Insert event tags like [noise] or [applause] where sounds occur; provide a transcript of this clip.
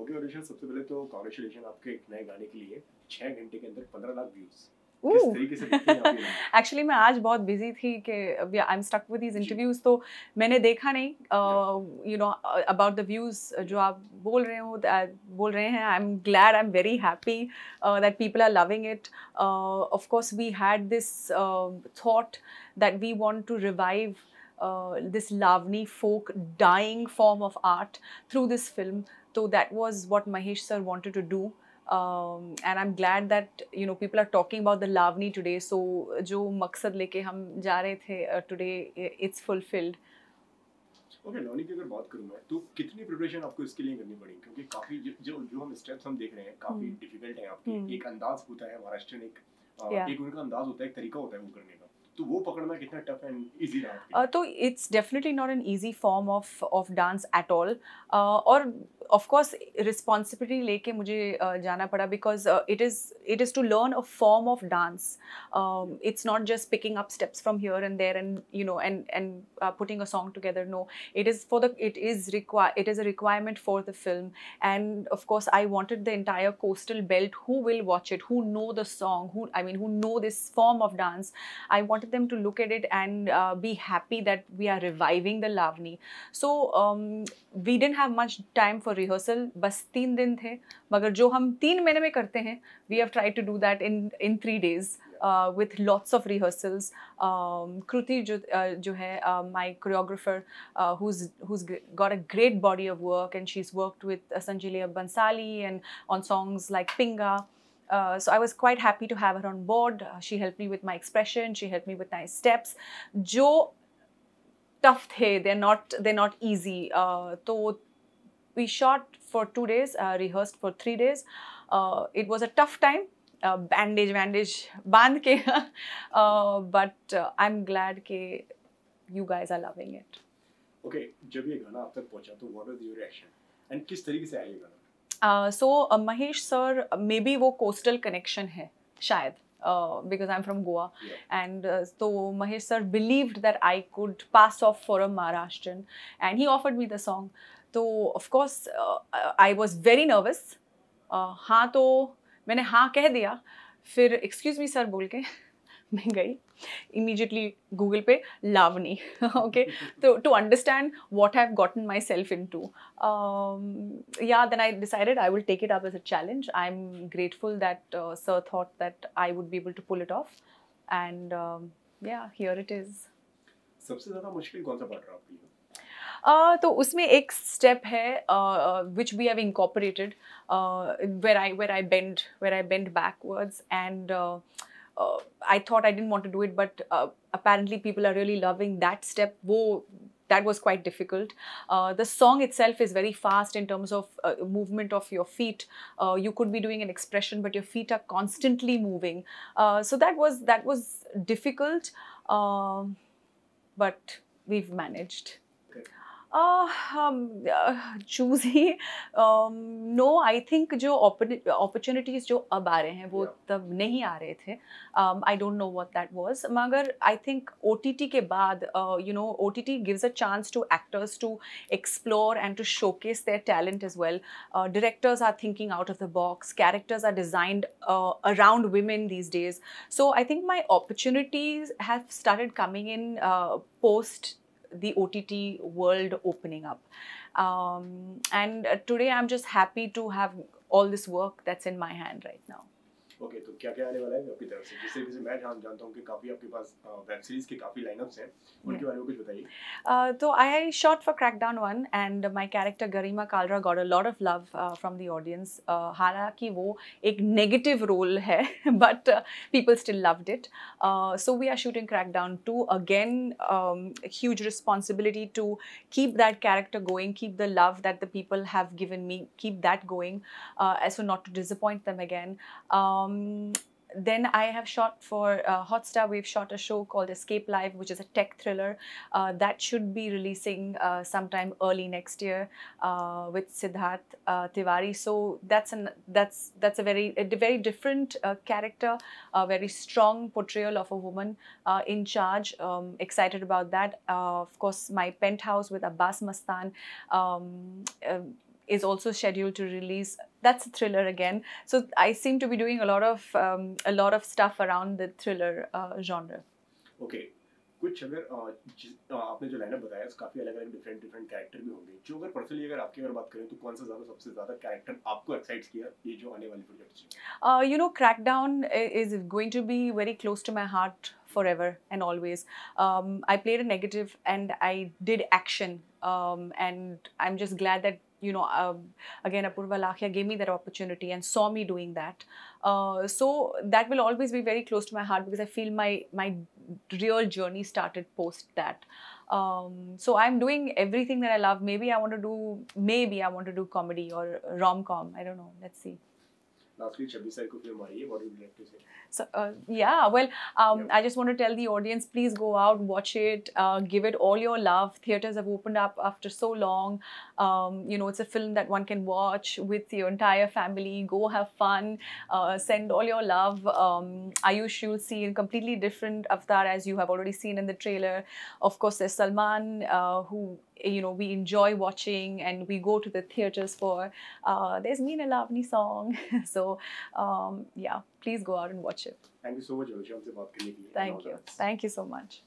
Okay और audition सबसे पहले तो कांग्रेचुलेशन आपके एक नए गाने के लिए छः घंटे के अंदर पंद्रह लाख व्यूज़ एक्चुअली [laughs] मैं आज बहुत बिजी थी कि I am stuck with interviews तो मैंने देखा नहीं you know about the views जो आप बोल रहे हो uh, बोल रहे हैं I am glad I am very happy that people are loving it of course we had this thought that we want to revive this Lavani folk dying form of art through this film तो that was what Mahesh sir wanted to do and I am glad that you know people are talking about the Lavani today so जो मकसद लेके हम जा रहे थे today uh, today it's okay okay, learning की अगर बात करूँ मैं तो कितनी प्रिपरेशन आपको इसके लिए करनी पड़ी क्योंकि काफी जो जो हम स्टेप्स हम देख रहे हैं काफी डिफिकल्ट हम्म। है आपके हम्म। एक अंदाज होता है महाराष्ट्रियन एक uh, yeah. एक उनका अंदाज होता है एक तरीका होता है वो करने का तो वो पकड़ना कितना tough and easy uh uh, तो it's definitely not an easy form of of dance at all और ऑफ कोर्स रिस्पॉन्सिबिलिटी लेके मुझे जाना पड़ा because it is it is to learn a form of dance it's not just picking up steps from here and there and you know and and putting a song together no it is for the it is require it is a requirement for the film and of course I wanted the entire coastal belt who will watch it who know the song who I mean who know this form of dance I wanted them to look at it and be happy that we are reviving the Lavani so we didn't have much time for rehearsal बस तीन दिन थे मगर जो हम तीन महीने में करते हैं we have try to do that in in three days with lots of rehearsals Kriti जो uh, जो है my choreographer who's got a great body of work and she is worked with Sanjay Leela Bhansali and on songs like Pinga Uh, so I was quite happy to have her on board. Uh, she helped me with my expression. She helped me with my steps. जो tough थे they're not they're not easy. Uh, तो we shot for two days, uh, rehearsed for three days. Uh, it was a tough time, uh, bandage, bandage, band ke. uh, but uh, I'm glad that you guys are loving it. Okay, jab ye gana aap tak पहुंचा to what was your reaction and किस तरीके से आया gana? Uh, So uh, Mahesh sir, maybe wo coastal connection है, शायद. Uh, because I'm from Goa. Yeah. And uh, so Mahesh sir believed that I could pass off for a Maharashtrian and he offered me the song. So, of course, uh, I was very nervous. Uh, हाँ तो मैंने हाँ कह दिया फिर excuse me sir मैं गई इमीजिएटली गूगल पे लावनी ओके [laughs] तो to understand what have gotten myself into yeah then I decided I will take it up as a challenge I am grateful that sir thought that I would be able to pull it off and yeah here it is सबसे ज़्यादा मुश्किल कौन सा पड़ रहा है Uh, तो उसमें एक स्टेप है which we have incorporated where I where I bend where I bend backwards and uh, I thought I didn't want to do it, but uh, apparently people are really loving that step. Whoa, that was quite difficult. Uh, the song itself is very fast in terms of uh, movement of your feet. Uh, you could be doing an expression, but your feet are constantly moving. Uh, so that was that was difficult, um, but we've managed. Okay. चूज ही no I think जो opportunities जो अब आ रहे हैं वो yeah. तब नहीं आ रहे थे I don't know what that was मगर I think O T T के बाद you know O T T gives a chance to actors to explore and to showcase their talent as well directors are thinking out of the box characters are designed around women these days so I think my opportunities have started coming in post the OTT world opening up. Um, and uh, today I'm just happy to have all this work that's in my hand right now. Okay तो क्या क्या आने वाला है आपकी तरफ से जिससे तरीके मैं जान जानता हूँ कि काफ़ी आपके पास वेब सीरीज के काफ़ी लाइनअप्स हैं उनके बारे में कुछ बताइए तो I I shot for Crackdown one and my character Garima Kalra got a lot of love from the audience हालांकि वो एक नेगेटिव रोल है but people still loved it so we are shooting Crackdown two again huge responsibility to keep that character going keep the love that the people have given me keep that going as so um, not to disappoint them again. Um, Um, then I have shot for uh, Hotstar. We've shot a show called Escape Live, which is a tech thriller. Uh, that should be releasing uh, sometime early next year uh, with Siddharth uh, Tiwari. So that's an that's that's a very a very different uh, character, a very strong portrayal of a woman in charge. Um, excited about that. of course, my penthouse with Abbas Mastan. Um, is also scheduled to release that's a thriller again. So I seem to be doing a lot of um, a lot of stuff around the thriller uh, genre. Okay. कुछ अगर uh, uh, आपने जो lineup बताया काफी अलग अलग different different character भी होंगे जो अगर पर्सनली अगर आपकी अगर बात करें तो कौन सा ज्यादा सबसे ज्यादा कैरेक्टर आपको एक्साइट्स किया ये जो आने वाली project you know Crackdown is going to be very close to my heart forever and always um, i played a negative and i did action um, and i'm just glad that you know, um, again, Apurva Lakhia gave me that opportunity and saw me doing that. Uh, so that will always be very close to my heart because I feel my my real journey started post that. Um, so I'm doing everything that I love. Maybe I want to do, maybe I want to do comedy or rom com. I don't know. Let's see lastly, sir What would you like to say? So uh, yeah, well, um, yeah. I just want to tell the audience, please go out, watch it, uh, give it all your love. Theaters have opened up after so long. Um, you know, it's a film that one can watch with your entire family. Go have fun. Uh, send all your love. Um, Ayush, you'll see a completely different avatar as you have already seen in the trailer. Of course, there's Salman uh, who you know we enjoy watching and we go to the theaters for. Uh, there's Meena Lavni song. [laughs] so um, yeah, please go out and watch it. Thank you so much, Thank you. Thank you so much.